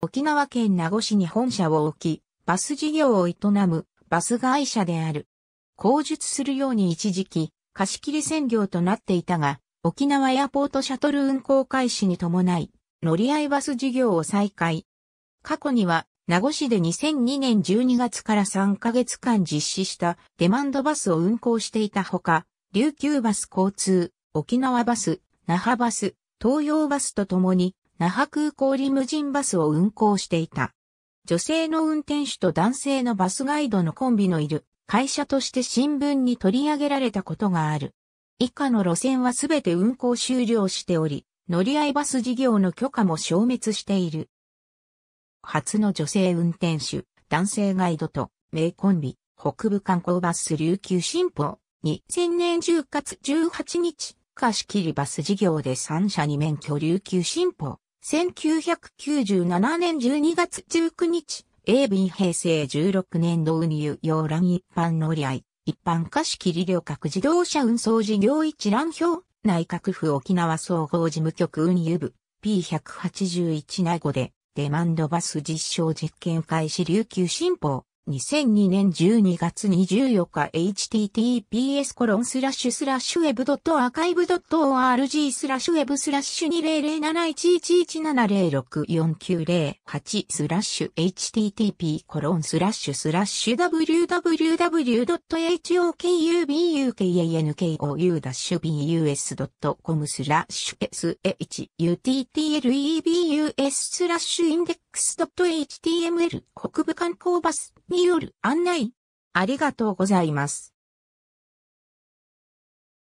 沖縄県名護市に本社を置き、バス事業を営むバス会社である。口述するように一時期、貸切専業となっていたが、沖縄エアポートシャトル運行開始に伴い、乗り合いバス事業を再開。過去には、名護市で2002年12月から3ヶ月間実施したデマンドバスを運行していたほか、琉球バス交通、沖縄バス、那覇バス、東洋バスとともに那覇空港リムジンバスを運行していた。女性の運転手と男性のバスガイドのコンビのいる会社として新聞に取り上げられたことがある。以下の路線はすべて運行終了しており、乗り合いバス事業の許可も消滅している。初の女性運転手、男性ガイドと名コンビ、北部観光バス琉球新報、2000年10月18日、貸し切りバス事業で3社に免許琉球新報、1997年12月19日、英便平成16年度運輸要覧一般乗り合い、一般貸し切り旅客自動車運送事業一覧表、内閣府沖縄総合事務局運輸部、P181 名護で、デマンドバス実証実験開始琉球新報、2002年12月24日 https コロンスラッシュスラッシュウェブドットアーカイブドット org スラッシュウェブスラッシュ20071117064908スラッシュ http コロンスラッシュスラッシュ www.hokubukankou-bus.com スラッシュ s h u t t l e b u s スラッシュインデック x.html 北部観光バスによる案内。ありがとうございます。